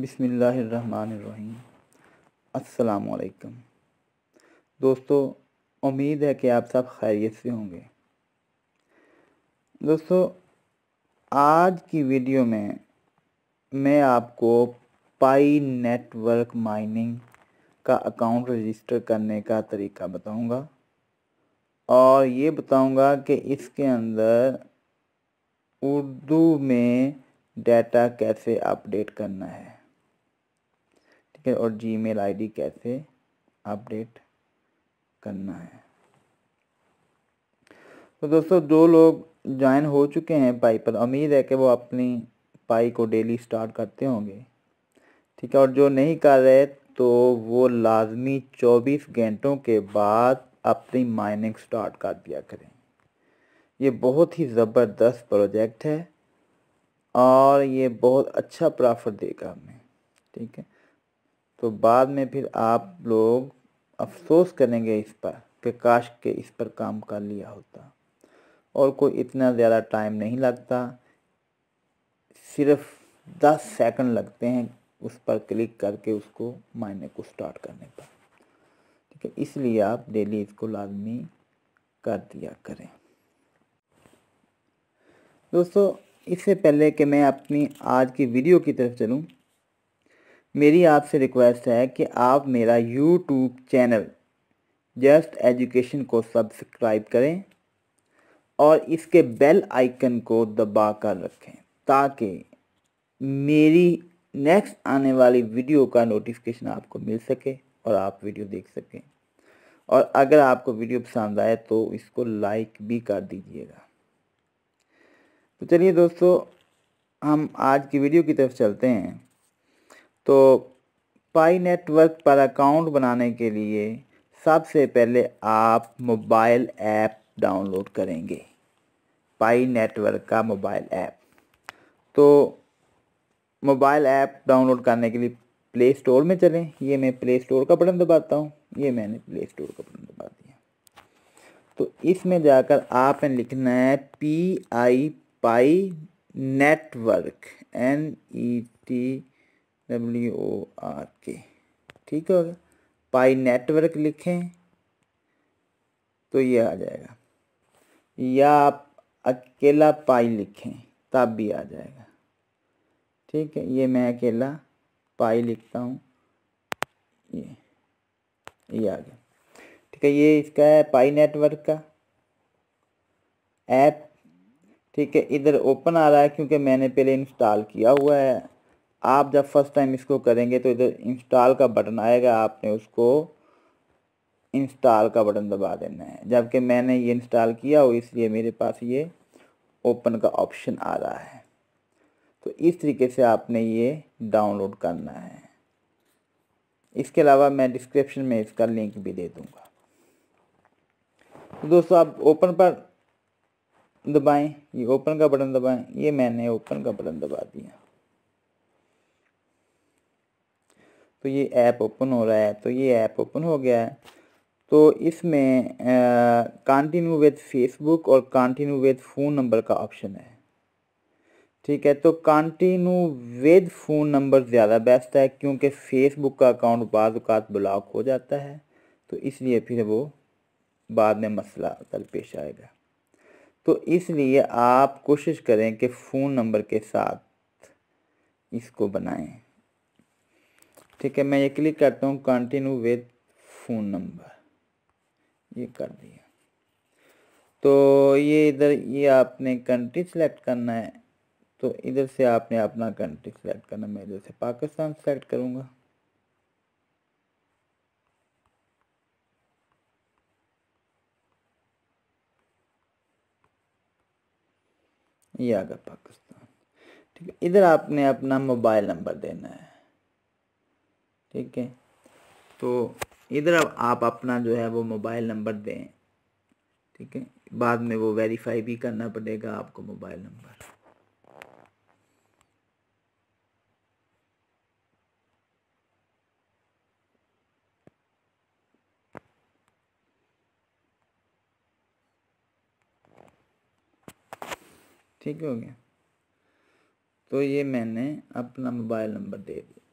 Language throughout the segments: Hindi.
बिसमीम् अस्सलाम दोस्तों उम्मीद है कि आप सब खैरियत से होंगे दोस्तों आज की वीडियो में मैं आपको पाई नेटवर्क माइनिंग का अकाउंट रजिस्टर करने का तरीका बताऊंगा और ये बताऊंगा कि इसके अंदर उर्दू में डाटा कैसे अपडेट करना है है और जीमेल आईडी कैसे अपडेट करना है तो दोस्तों जो लोग ज्वाइन हो चुके हैं पाई पर उम्मीद है कि वो अपनी पाई को डेली स्टार्ट करते होंगे ठीक है और जो नहीं कर रहे तो वो लाजमी 24 घंटों के बाद अपनी माइनिंग स्टार्ट कर दिया करें ये बहुत ही ज़बरदस्त प्रोजेक्ट है और ये बहुत अच्छा प्रॉफिट देगा हमें ठीक है तो बाद में फिर आप लोग अफसोस करेंगे इस पर कि काश के इस पर काम कर लिया होता और कोई इतना ज़्यादा टाइम नहीं लगता सिर्फ दस सेकंड लगते हैं उस पर क्लिक करके उसको मायने को स्टार्ट करने पर ठीक है इसलिए आप डेली इसको लाजमी कर दिया करें दोस्तों इससे पहले कि मैं अपनी आज की वीडियो की तरफ चलूँ मेरी आपसे रिक्वेस्ट है कि आप मेरा यूट्यूब चैनल जस्ट एजुकेशन को सब्सक्राइब करें और इसके बेल आइकन को दबा कर रखें ताकि मेरी नेक्स्ट आने वाली वीडियो का नोटिफिकेशन आपको मिल सके और आप वीडियो देख सकें और अगर आपको वीडियो पसंद आए तो इसको लाइक भी कर दीजिएगा तो चलिए दोस्तों हम आज की वीडियो की तरफ चलते हैं तो पाई नेटवर्क पर अकाउंट बनाने के लिए सबसे पहले आप मोबाइल ऐप डाउनलोड करेंगे पाई नेटवर्क का मोबाइल ऐप तो मोबाइल ऐप डाउनलोड करने के लिए प्ले स्टोर में चलें ये मैं प्ले स्टोर का बटन दबाता हूँ ये मैंने प्ले स्टोर का बटन दबा दिया तो इसमें जाकर आपने लिखना है P I Pi network N E T W O R K ठीक हो गया पाई नेटवर्क लिखें तो ये आ जाएगा या आप अकेला पाई लिखें तब भी आ जाएगा ठीक है ये मैं अकेला पाई लिखता हूँ ये ये आ गया ठीक है ये इसका है पाई नेटवर्क का ऐप ठीक है इधर ओपन आ रहा है क्योंकि मैंने पहले इंस्टॉल किया हुआ है आप जब फर्स्ट टाइम इसको करेंगे तो इधर इंस्टॉल का बटन आएगा आपने उसको इंस्टॉल का बटन दबा देना है जबकि मैंने ये इंस्टॉल किया हो इसलिए मेरे पास ये ओपन का ऑप्शन आ रहा है तो इस तरीके से आपने ये डाउनलोड करना है इसके अलावा मैं डिस्क्रिप्शन में इसका लिंक भी दे दूंगा तो दोस्तों आप ओपन पर दबाएं ये ओपन का बटन दबाएं ये मैंने ओपन का बटन दबा दिया तो ये ऐप ओपन हो रहा है तो ये ऐप ओपन हो गया है तो इसमें कंटिन्यू विद फेसबुक और कंटिन्यू विद फ़ोन नंबर का ऑप्शन है ठीक है तो कंटिन्यू विद फ़ोन नंबर ज़्यादा बेस्ट है क्योंकि फेसबुक का अकाउंट बाज़ात ब्लॉक हो जाता है तो इसलिए फिर वो बाद में मसला कल पेश आएगा तो इसलिए आप कोशिश करें कि फ़ोन नंबर के साथ इसको बनाएं ठीक है मैं ये क्लिक करता हूँ कंटिन्यू विद फ़ोन नंबर ये कर दिया तो ये इधर ये आपने कंट्री सेलेक्ट करना है तो इधर से आपने अपना कंट्री सेलेक्ट करना मैं इधर से पाकिस्तान सेलेक्ट करूँगा ये आ गया पाकिस्तान ठीक है इधर आपने अपना मोबाइल नंबर देना है ठीक है तो इधर अब आप अपना जो है वो मोबाइल नंबर दें ठीक है बाद में वो वेरीफाई भी करना पड़ेगा आपको मोबाइल नंबर ठीक हो गया तो ये मैंने अपना मोबाइल नंबर दे दिया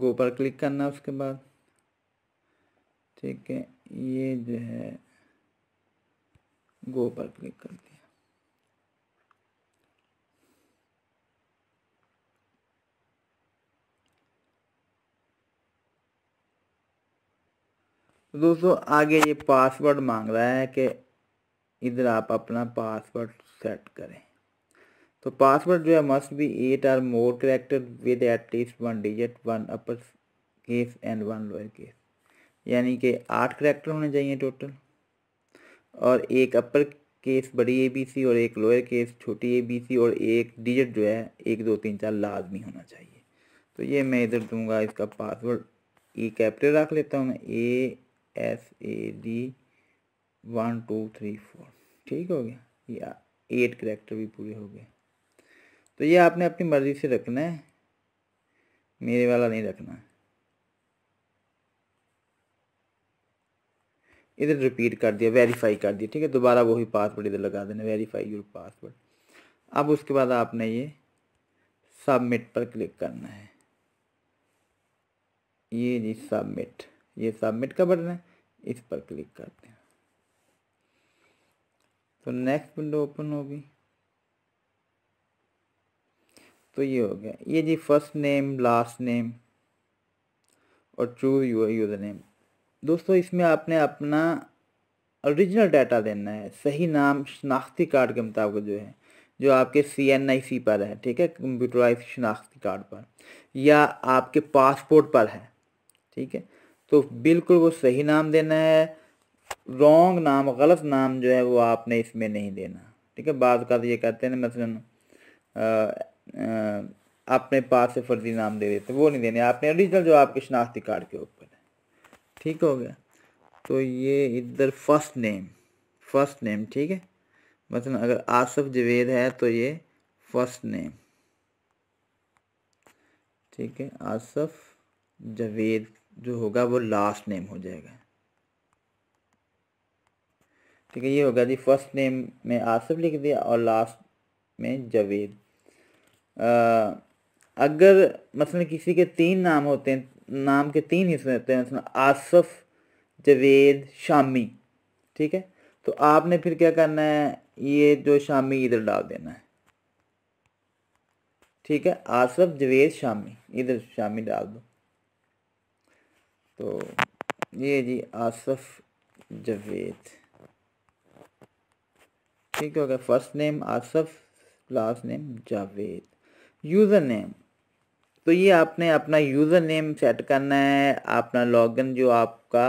गो पर क्लिक करना उसके बाद ठीक है ये जो है गो पर क्लिक कर दिया तो दोस्तों आगे ये पासवर्ड मांग रहा है कि इधर आप अपना पासवर्ड सेट करें तो पासवर्ड जो है must be eight or more character with at least one digit one upper case and one lower case यानी कि आठ करेक्टर होने चाहिए टोटल और एक अपर केस बड़ी ए बी सी और एक लोअर केस छोटी ए बी सी और एक डिजिट जो है एक दो तीन चार लाजमी होना चाहिए तो ये मैं इधर दूंगा इसका पासवर्ड ई कैपिटल रख लेता हूँ मैं A S A D one two three four ठीक हो गया या एट करेक्टर भी पूरे हो गए तो ये आपने अपनी मर्ज़ी से रखना है मेरे वाला नहीं रखना इधर रिपीट कर दिया वेरीफाई कर दिया ठीक है दोबारा वही पासवर्ड इधर लगा देना वेरीफाई योर पासवर्ड अब उसके बाद आपने ये सबमिट पर क्लिक करना है ये जी सबमिट ये सबमिट का बटन है इस पर क्लिक करते हैं तो नेक्स्ट विंडो ओपन होगी तो ये हो गया ये जी फर्स्ट नेम लास्ट नेम और चूज यूर यूज़र नेम दोस्तों इसमें आपने अपना ओरिजिनल डाटा देना है सही नाम शनाख्ती कार्ड के मुताबिक जो है जो आपके सी एन आई सी पर है ठीक है कंप्यूटराइज शनाख्ती कार्ड पर या आपके पासपोर्ट पर है ठीक है तो बिल्कुल वो सही नाम देना है रॉन्ग नाम गलत नाम जो है वो आपने इसमें नहीं देना ठीक है बात कर ये कहते हैं ना मसलन अपने पास से फर्जी नाम दे देते वो नहीं देने आपने ओरिजिनल जो आपके शनाख्ती कार्ड के ऊपर है ठीक हो गया तो ये इधर फर्स्ट नेम फर्स्ट नेम ठीक है मतलब अगर आसफ जवेद है तो ये फर्स्ट नेम ठीक है आसफ जवेद जो होगा वो लास्ट नेम हो जाएगा ठीक है ये होगा जी फर्स्ट नेम में आसफ लिख दिया और लास्ट में जवेद अगर मसलन किसी के तीन नाम होते हैं नाम के तीन हिस्से होते हैं मसलन आसफ़ जवेद शामी ठीक है तो आपने फिर क्या करना है ये जो शामी इधर डाल देना है ठीक है आसफ जवेद शामी इधर शामी डाल दो तो ये जी आसफ जवेद ठीक हो गया first name Asif last name Javed user name तो ये आपने अपना यूज़र नेम सेट करना है अपना लॉगिन जो आपका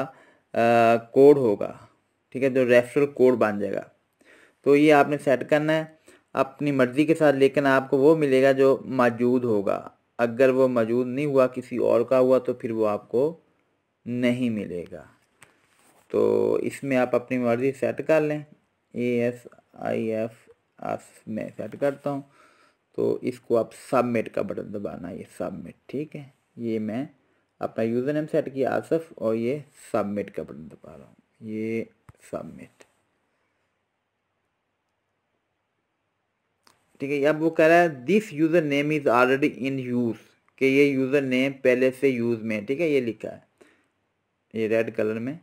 कोड होगा ठीक है जो रेफरल कोड बन जाएगा तो ये आपने सेट करना है अपनी मर्ज़ी के साथ लेकिन आपको वो मिलेगा जो मौजूद होगा अगर वो मौजूद नहीं हुआ किसी और का हुआ तो फिर वो आपको नहीं मिलेगा तो इसमें आप अपनी मर्ज़ी सेट कर लें A S I F S में सेट करता हूँ तो इसको आप सबमिट का बटन दबाना ये सबमिट ठीक है ये मैं अपना यूज़र नेम सेट किया आसफ और ये सबमिट का बटन दबा रहा हूँ ये सबमिट ठीक है अब वो कह रहा है this user name is already in use कि ये यूज़र नेम पहले से यूज़ में ठीक है ये लिखा है ये रेड कलर में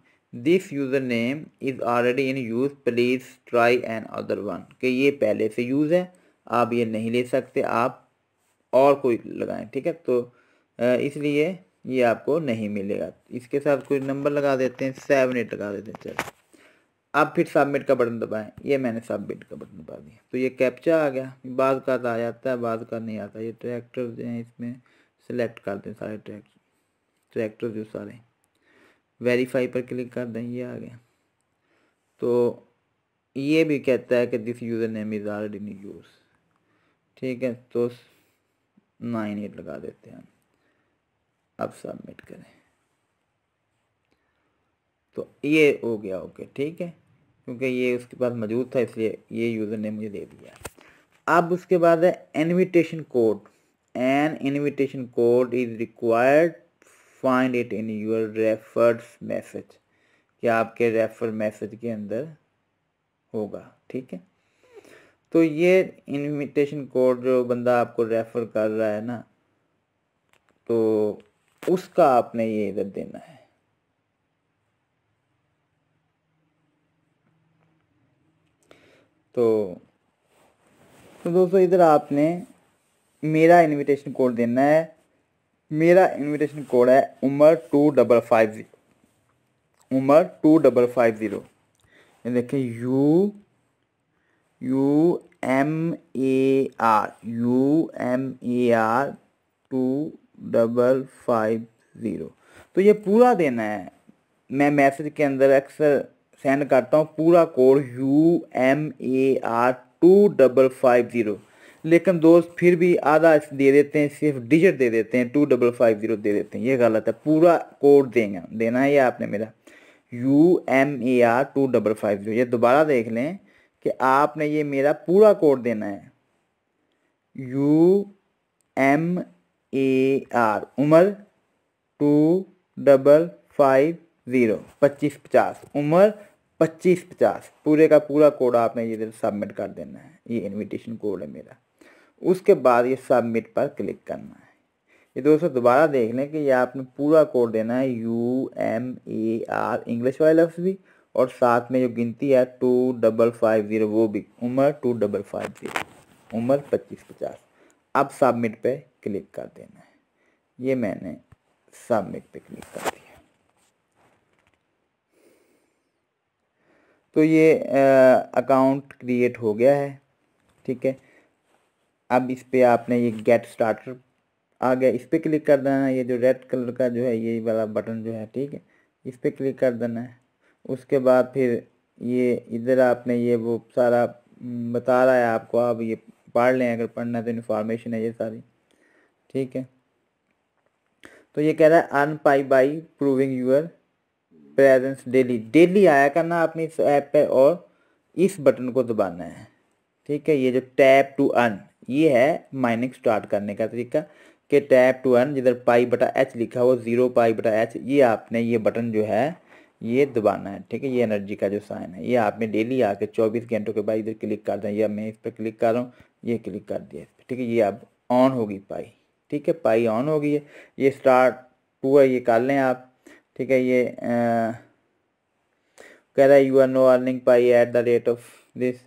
this user name is already in use please try another one कि ये पहले से यूज़ है आप ये नहीं ले सकते आप और कोई लगाएं ठीक है तो इसलिए ये आपको नहीं मिलेगा इसके साथ कोई नंबर लगा देते हैं सेवन एट लगा देते हैं चलो अब फिर सबमिट का बटन दबाएं ये मैंने सबमिट का बटन दबा दिया तो ये कैप्चा आ गया बाद का आ जाता है बाद का नहीं आता ये ट्रैक्टर जो हैं इसमें सेलेक्ट कर दें सारे ट्रैक्टर ट्रैक्टर जो सारे वेरीफाई पर क्लिक कर दें ये आ गया तो ये भी कहता है कि this user name is already use ठीक है तो नाइन एट लगा देते हैं अब सबमिट करें तो ये हो गया ओके ठीक है क्योंकि ये उसके पास मौजूद था इसलिए ये यूज़र ने मुझे दे दिया अब उसके बाद है invitation code an invitation code is required find it in your referred message क्या आपके रेफर मैसेज के अंदर होगा ठीक है तो ये इनविटेशन कोड जो बंदा आपको रेफ़र कर रहा है ना तो उसका आपने ये इधर देना है तो तो दोस्तों इधर आपने मेरा इनविटेशन कोड देना है मेरा इनविटेशन कोड है Umar two double five zero Umar two double five zero देखें U U M A R U M A R two double five zero तो ये पूरा देना है मैं मैसेज के अंदर अक्सर सेंड करता हूँ पूरा code U M A R two double five zero लेकिन दोस्त फिर भी आधा दे देते हैं सिर्फ डिजिट दे देते हैं टू डबल फाइव ज़ीरो दे देते हैं ये गलत है पूरा कोड देंगे देना है ये आपने मेरा U M A R two double five zero ये दोबारा देख लें कि आपने ये मेरा पूरा कोड देना है U M A R Umar two double five zero पच्चीस पचास उमर पच्चीस पचास पूरे का पूरा कोड आपने ये सबमिट कर देना है ये इनविटेशन कोड है मेरा उसके बाद ये सबमिट पर क्लिक करना है ये दोस्तों दोबारा देख लें कि ये आपने पूरा कोड देना है U M A R English वाले लफ्ज़ भी और साथ में जो गिनती है टू डबल फाइव ज़ीरो वो भी उम्र टू डबल फाइव ज़ीरो उम्र पच्चीस पचास अब सबमिट पे क्लिक कर देना है ये मैंने सबमिट पे क्लिक कर दिया तो ये अकाउंट क्रिएट हो गया है ठीक है अब इस पर आपने ये गेट स्टार्टर आ गया इस पर क्लिक कर देना है ये जो रेड कलर का जो है ये वाला बटन जो है ठीक है इस पर क्लिक कर देना है उसके बाद फिर ये इधर आपने ये वो सारा हम्म, बता रहा है आपको आप ये पढ़ लें अगर पढ़ना है तो इन्फॉर्मेशन है ये सारी ठीक है तो ये कह रहा है earn Pi by proving your presence daily daily आया करना आपने इस ऐप पर और इस बटन को दबाना है ठीक है ये जो टैप टू अर्न ये है माइनिंग स्टार्ट करने का तरीका कि टैप टू अर्न जिधर पाई बटा एच लिखा हुआ ज़ीरो पाई बटा एच ये आपने ये बटन जो है ये दबाना है ठीक है ये एनर्जी का जो साइन है ये आपने डेली आके 24 घंटों के बाद इधर क्लिक कर दें या मैं इस पर क्लिक कर रहा हूँ ये क्लिक कर दिया इस पर ठीक है ये अब ऑन होगी पाई ठीक है पाई ऑन होगी है ये स्टार्ट टू है ये कर लें आप ठीक है ये आ, कह रहा है you are no earning Pi at the rate of this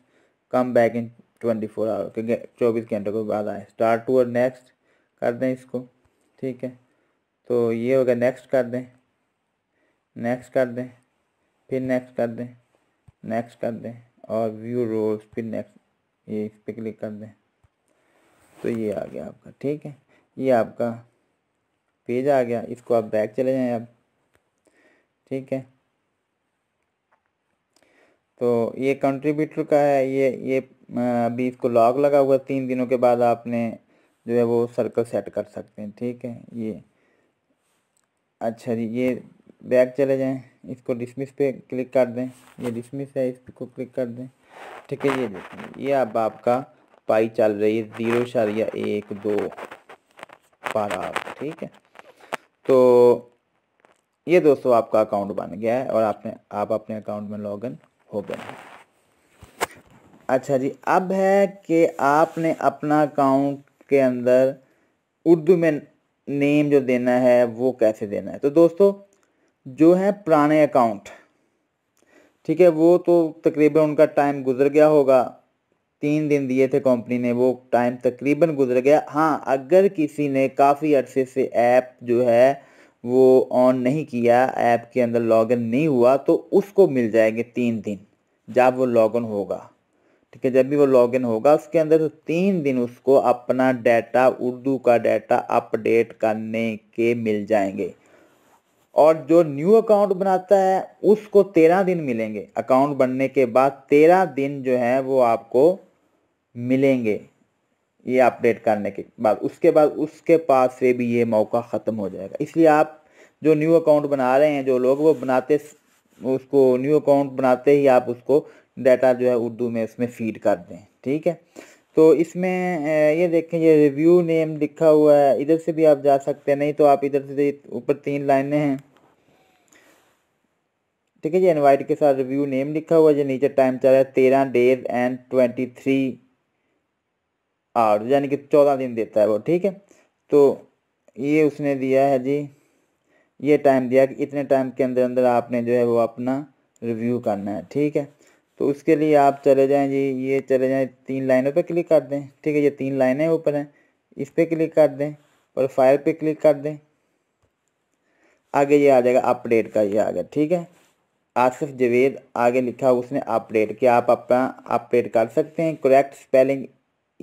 come back in twenty four hour चौबीस घंटों के बाद आए स्टार्ट टू और नेक्स्ट कर दें इसको ठीक है तो ये हो गया नेक्स्ट कर दें नेक्स्ट कर दें फिर नेक्स्ट कर दें नेक्स्ट कर दें और व्यू रोल्स फिर नेक्स्ट ये इस पर क्लिक कर दें तो ये आ गया आपका ठीक है ये आपका पेज आ गया इसको आप बैक चले जाएं अब ठीक है तो ये कंट्रीब्यूटर का है ये ये अभी इसको लॉक लगा हुआ तीन दिनों के बाद आपने जो है वो सर्कल सेट कर सकते हैं ठीक है ये अच्छा जी ये बैक चले जाएं इसको डिसमिस पे क्लिक कर दें ये डिसमिस है इसको क्लिक कर दें ठीक है ये देखें ये अब आपका पाई चल रही है ज़ीरो शारिया एक दो बारह ठीक है तो ये दोस्तों आपका अकाउंट बन गया है और आपने आप अपने अकाउंट में लॉगिन हो गए अच्छा जी अब है कि आपने अपना अकाउंट के अंदर उर्दू में नेम जो देना है वो कैसे देना है तो दोस्तों जो हैं पुराने अकाउंट ठीक है वो तो तकरीबन उनका टाइम गुजर गया होगा तीन दिन दिए थे कंपनी ने वो टाइम तकरीबन गुजर गया हाँ अगर किसी ने काफ़ी अरसे से ऐप जो है वो ऑन नहीं किया ऐप के अंदर लॉगिन नहीं हुआ तो उसको मिल जाएंगे तीन दिन जब वो लॉगिन होगा ठीक है जब भी वो लॉगिन होगा उसके अंदर तो तीन दिन उसको अपना डाटा उर्दू का डाटा अपडेट करने के मिल जाएंगे और जो न्यू अकाउंट बनाता है उसको तेरह दिन मिलेंगे अकाउंट बनने के बाद तेरह दिन जो है वो आपको मिलेंगे ये अपडेट करने के बाद उसके बाद उसके पास से भी ये मौका ख़त्म हो जाएगा इसलिए आप जो न्यू अकाउंट बना रहे हैं जो लोग वो बनाते उसको न्यू अकाउंट बनाते ही आप उसको डाटा जो है उर्दू में उसमें फीड कर दें ठीक है तो इसमें ये देखें ये रिव्यू नेम लिखा हुआ है इधर से भी आप जा सकते हैं नहीं तो आप इधर से ऊपर तीन लाइनें हैं ठीक है जी इनवाइट के साथ रिव्यू नेम लिखा हुआ है जो नीचे टाइम चल रहा है तेरह days and twenty three hour यानी कि चौदह दिन देता है वो ठीक है तो ये उसने दिया है जी ये टाइम दिया कि इतने टाइम के अंदर अंदर आपने जो है वो अपना रिव्यू करना है ठीक है तो उसके लिए आप चले जाएं जी ये चले जाएं तीन लाइनों पे क्लिक कर दें ठीक है ये तीन लाइनें ऊपर हैं इस पर क्लिक कर दें प्रोफाइल पे क्लिक कर दें आगे ये आ जाएगा अपडेट का ये आ गया ठीक है आसिफ जवेद आगे लिखा उसने अपडेट किया आप अपना अपडेट कर सकते हैं correct spelling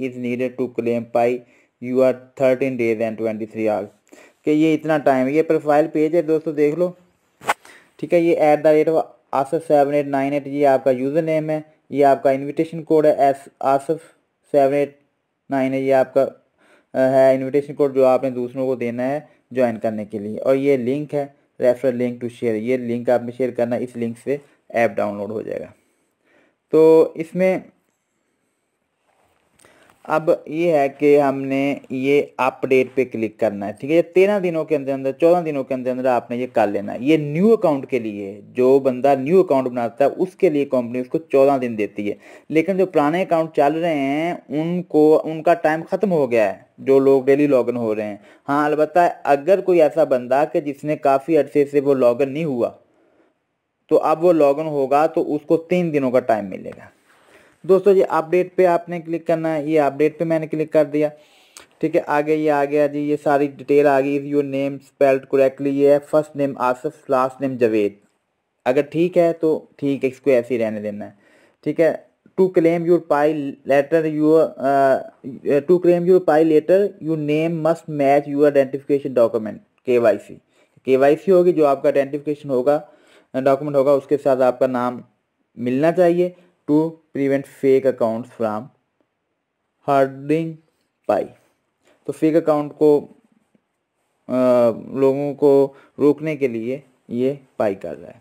is needed to claim Pi you are thirteen days and twenty three hours कि ये इतना टाइम है ये प्रोफाइल पेज है दोस्तों देख लो ठीक है ये at the rate of Asif seven eight nine eight ये आपका यूज़र नेम है ये आपका इनविटेशन कोड है S Asif seven eight nine है ये आपका है इनविटेशन कोड जो आपने दूसरों को देना है ज्वाइन करने के लिए और ये लिंक है रेफर लिंक टू शेयर ये लिंक आपने शेयर करना इस लिंक से ऐप डाउनलोड हो जाएगा तो इसमें अब ये है कि हमने ये अपडेट पे क्लिक करना है ठीक है तेरह दिनों के अंदर अंदर चौदह दिनों के अंदर अंदर आपने ये कर लेना है ये न्यू अकाउंट के लिए जो बंदा न्यू अकाउंट बनाता है उसके लिए कंपनी उसको चौदह दिन देती है लेकिन जो पुराने अकाउंट चल रहे हैं उनको उनका टाइम ख़त्म हो गया है जो लोग डेली लॉगिन हो रहे हैं हाँ अलबत् अगर कोई ऐसा बंदा कि जिसने काफ़ी अरसे से वो लॉगिन नहीं हुआ तो अब वो लॉगिन होगा तो उसको तीन दिनों का टाइम मिलेगा दोस्तों ये अपडेट पे आपने क्लिक करना है ये अपडेट पे मैंने क्लिक कर दिया ठीक है आगे ये आ गया जी ये सारी डिटेल आ गई योर नेम स्पेल्ड करेक्टली ये है first name Asif last name Javed अगर ठीक है तो ठीक है इसको ऐसे ही रहने देना है ठीक है to claim your Pi later your to claim your Pi later your name must match your identification document K Y C K Y सी होगी जो आपका आइडेंटिफिकेशन होगा डॉक्यूमेंट होगा उसके साथ आपका नाम मिलना चाहिए to prevent fake accounts from harding pie तो फेक अकाउंट को आ, लोगों को रोकने के लिए ये पाई कर रहा है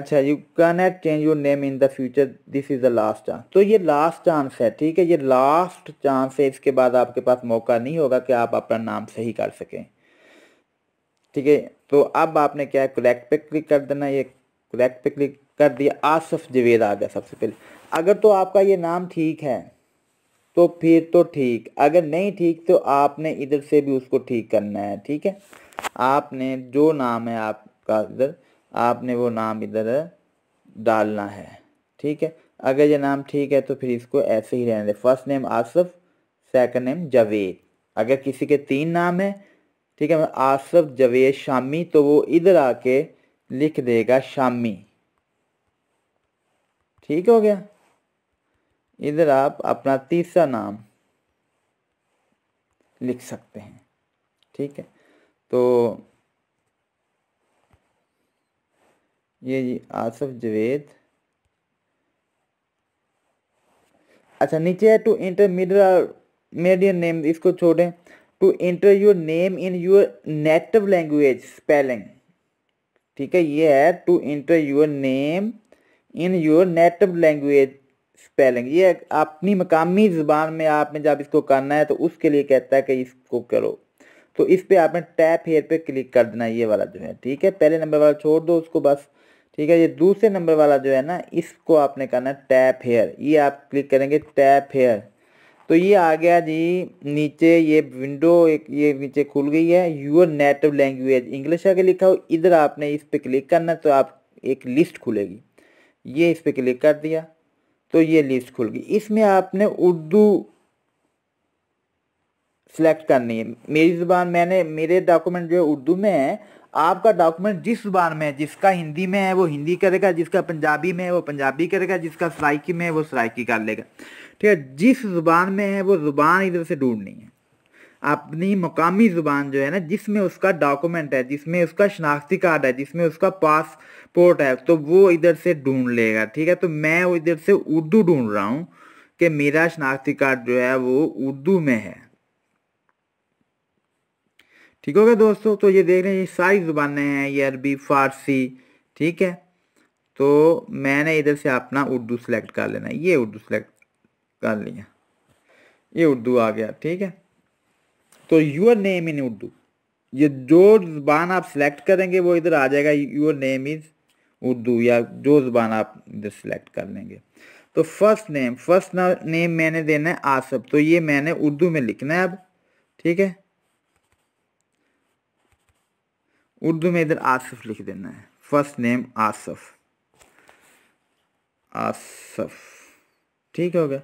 अच्छा you cannot change your name in the future this is the last chance तो ये लास्ट चांस है ठीक है ये लास्ट चांस है इसके बाद आपके पास मौका नहीं होगा कि आप अपना नाम सही कर सकें ठीक है तो अब आपने क्या है करेक्ट पे क्लिक कर देना ये करेक्ट पे क्लिक कर दिया आसफ जवेद आ गया सबसे पहले अगर तो आपका ये नाम ठीक है तो फिर तो ठीक अगर नहीं ठीक तो आपने इधर से भी उसको ठीक करना है ठीक है आपने जो नाम है आपका इधर आपने वो नाम इधर डालना है ठीक है अगर ये नाम ठीक है तो फिर इसको ऐसे ही रहने दें first name Asif second name Javed अगर किसी के तीन नाम है ठीक है आसफ जवेद शामी तो वो इधर आके लिख देगा शामी ठीक हो गया इधर आप अपना तीसरा नाम लिख सकते हैं ठीक है तो ये जी आसफ जवेद अच्छा नीचे है टू इंटर मीडियर मीडियन नेम इसको छोड़ें to enter your name in your native language spelling ठीक है ये है to enter your name in your native language spelling ये अपनी मकामी ज़ुबान में आपने जब इसको करना है तो उसके लिए कहता है कि इसको करो तो इस पर आपने टैप हेयर पे क्लिक कर देना ये वाला जो है ठीक है पहले नंबर वाला छोड़ दो उसको बस ठीक है ये दूसरे नंबर वाला जो है ना इसको आपने करना है टैप हेयर ये आप क्लिक करेंगे टैप हेयर तो ये आ गया जी नीचे ये विंडो एक ये नीचे खुल गई है यूर नेटिव लैंग्वेज इंग्लिश आगे लिखा हो इधर आपने इस पर क्लिक करना तो आप एक लिस्ट खुलेगी ये इस पर क्लिक कर दिया तो ये लिस्ट खुल गई इसमें आपने उर्दू सेलेक्ट करनी है मेरी ज़ुबान मैंने मेरे डॉक्यूमेंट जो उर्दू में है आपका डॉक्यूमेंट जिस ज़ुबान में है जिसका हिंदी में है वो हिंदी करेगा जिसका पंजाबी में है वो पंजाबी करेगा जिसका सराइकी में है वो सराइकी कर लेगा ठीक है जिस ज़ुबान में है वो ज़ुबान इधर से ढूंढनी है अपनी मकामी ज़ुबान जो है ना जिसमें उसका डॉक्यूमेंट है जिसमें उसका शनाख्ती कार्ड है जिसमें उसका पासपोर्ट है तो वो इधर से ढूंढ लेगा ठीक है तो मैं वो इधर से उर्दू ढूंढ रहा हूँ कि मेरा शनाख्ती कार्ड जो है वो उर्दू में है ठीक हो गया दोस्तों तो ये देख रहे हैं ये सारी ज़ुबानें हैं ये अरबी फारसी ठीक है तो मैंने इधर से अपना उर्दू सेलेक्ट कर लेना ये उर्दू सेलेक्ट कर लिया ये उर्दू आ गया ठीक है तो यूर नेम इन उर्दू ये जो जुबान आप सिलेक्ट करेंगे वो इधर आ जाएगा यूर नेम इज़ उर्दू या जो जुबान आप इधर सिलेक्ट कर लेंगे तो फर्स्ट नेम फर्स्ट नेम मैंने देना है आसफ तो ये मैंने उर्दू में लिखना है अब ठीक है उर्दू में इधर आसफ लिख देना है फर्स्ट नेम आसफ आसफ ठीक हो गया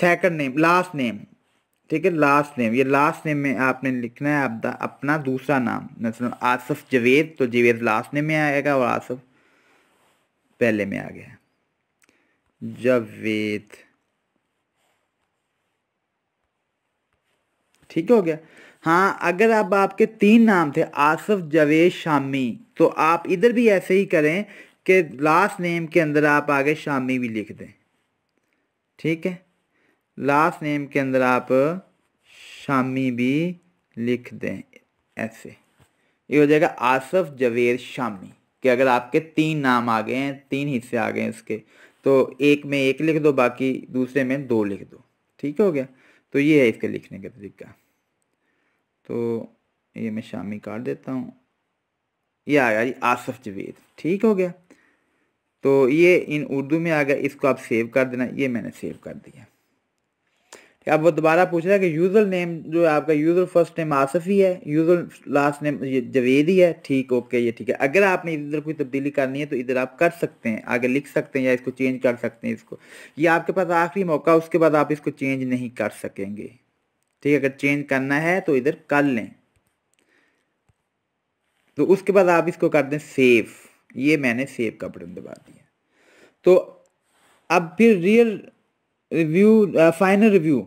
सेकंड नेम लास्ट नेम ठीक है लास्ट नेम ये लास्ट नेम में आपने लिखना है आपका अपना दूसरा नाम मतलब आसफ जवेद तो जवेद लास्ट नेम में आएगा और आसफ पहले में आ गया जवेद ठीक हो गया हाँ अगर अब आपके तीन नाम थे आसफ जवेद शामी तो आप इधर भी ऐसे ही करें कि लास्ट नेम के अंदर आप आगे शामी भी लिख दें ठीक है लास्ट नेम के अंदर आप शामी भी लिख दें ऐसे ये हो जाएगा आसफ जवेर शामी कि अगर आपके तीन नाम आ गए हैं तीन हिस्से आ गए हैं इसके तो एक में एक लिख दो बाकी दूसरे में दो लिख दो ठीक हो गया तो ये है इसके लिखने का तरीका तो ये मैं शामी काट देता हूँ ये आ गया जी आसफ जवेद ठीक हो गया तो ये इन उर्दू में आ गया इसको आप सेव कर देना ये मैंने सेव कर दिया अब वो दोबारा पूछ रहा है कि यूजर नेम जो आपका यूजर फर्स्ट नेम आसफ ही है यूजर लास्ट नेम जवेद ही है ठीक ओके ये ठीक है अगर आपने इधर कोई तब्दीली करनी है तो इधर आप कर सकते हैं आगे लिख सकते हैं या इसको चेंज कर सकते हैं इसको ये आपके पास आखिरी मौका उसके बाद आप इसको चेंज नहीं कर सकेंगे ठीक है अगर चेंज करना है तो इधर कर लें तो उसके बाद आप इसको कर दें सेफ ये मैंने सेफ का बटन दबा दिया तो अब फिर रियल रिव्यू फाइनल रिव्यू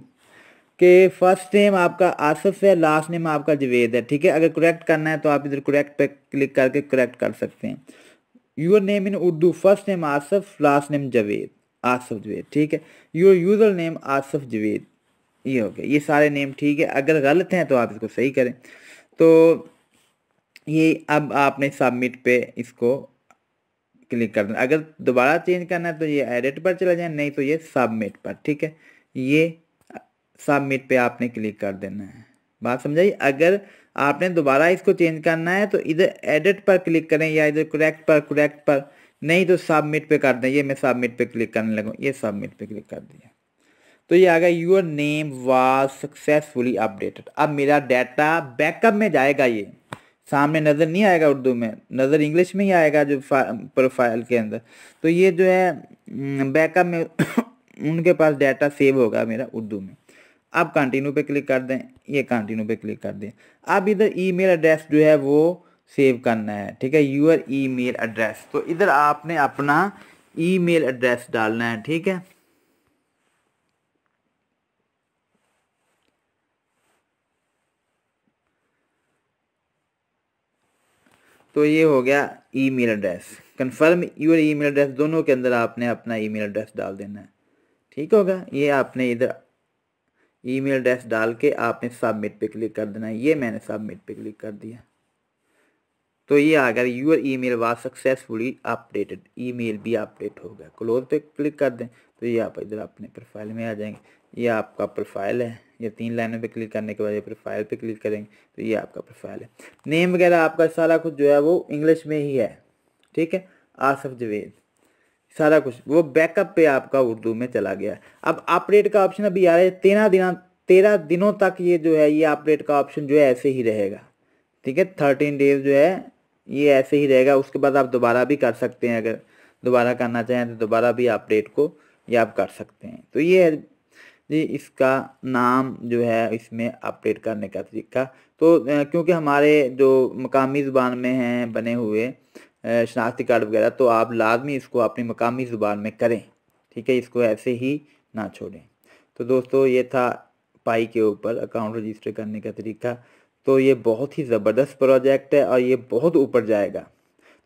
के फर्स्ट नेम आपका आसफ है लास्ट नेम आपका जवेद है ठीक है अगर करेक्ट करना है तो आप इधर करेक्ट पे क्लिक करके करेक्ट कर सकते हैं your name in Urdu first name Asif last name Javed Asif Javed ठीक है your user name Asif Javed ये हो गया ये सारे नेम ठीक है अगर गलत हैं तो आप इसको सही करें तो ये अब आपने सबमिट पे इसको क्लिक कर देना अगर दोबारा चेंज करना है तो ये एडिट पर चला जाए नहीं तो ये सबमिट पर ठीक है ये सबमिट पे आपने क्लिक कर देना है बात समझाई अगर आपने दोबारा इसको चेंज करना है तो इधर एडिट पर क्लिक करें या इधर करेक्ट पर करेक्ट पर नहीं तो सबमिट पे कर दें ये मैं सबमिट पे क्लिक करने लगूँ ये सबमिट पे क्लिक कर दिया तो ये आ गया your name was successfully updated अब मेरा डाटा बैकअप में जाएगा ये सामने नज़र नहीं आएगा उर्दू में नज़र इंग्लिश में ही आएगा जो प्रोफाइल के अंदर तो ये जो है बैकअप में उनके पास डाटा सेव होगा मेरा उर्दू में अब कंटिन्यू पे क्लिक कर दें ये कंटिन्यू पे क्लिक कर दें अब इधर ईमेल एड्रेस जो है वो सेव करना है ठीक है यूर ईमेल एड्रेस तो इधर आपने अपना ईमेल एड्रेस डालना है ठीक है तो ये हो गया email address confirm your email address दोनों के अंदर आपने अपना ईमेल एड्रेस डाल देना है ठीक होगा ये आपने इधर ईमेल एड्रेस डाल के आपने सबमिट पे क्लिक कर देना है ये मैंने सबमिट पे क्लिक कर दिया तो ये आ गया your email was successfully updated email भी अपडेट हो गया क्लोज पे क्लिक कर दें तो ये आप इधर अपने प्रोफाइल में आ जाएंगे ये आपका प्रोफाइल है ये तीन लाइनों पे क्लिक करने के बाद ये प्रोफाइल पे क्लिक करेंगे तो ये आपका प्रोफाइल है नेम वगैरह आपका सारा कुछ जो है वो इंग्लिश में ही है ठीक है आसफ जवेद सारा कुछ वो बैकअप पे आपका उर्दू में चला गया अब अपडेट का ऑप्शन अभी आ रहा है तेरह दिन तेरह दिनों तक ये जो है ये अपडेट का ऑप्शन जो है ऐसे ही रहेगा ठीक है थर्टीन डेज जो है ये ऐसे ही रहेगा उसके बाद आप दोबारा भी कर सकते हैं अगर दोबारा करना चाहें तो दोबारा भी अपडेट को ये आप कर सकते हैं तो ये जी इसका नाम जो है इसमें अपडेट करने का तरीका तो क्योंकि हमारे जो मकामी ज़ुबान में हैं बने हुए शनाख्ती कार्ड वगैरह तो आप लाजमी इसको अपनी मकामी ज़ुबान में करें ठीक है इसको ऐसे ही ना छोड़ें तो दोस्तों ये था पाई के ऊपर अकाउंट रजिस्टर करने का तरीका तो ये बहुत ही ज़बरदस्त प्रोजेक्ट है और ये बहुत ऊपर जाएगा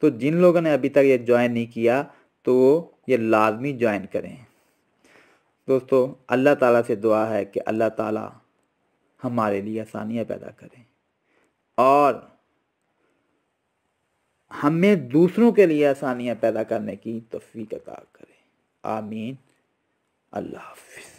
तो जिन लोगों ने अभी तक ये ज्वाइन नहीं किया तो ये लाजमी ज्वाइन करें दोस्तों अल्लाह ताला से दुआ है कि अल्लाह ताला हमारे लिए आसानियाँ पैदा करें और हमें दूसरों के लिए आसानियाँ पैदा करने की तोफ़ी का करें आमीन अल्लाह हाफिज़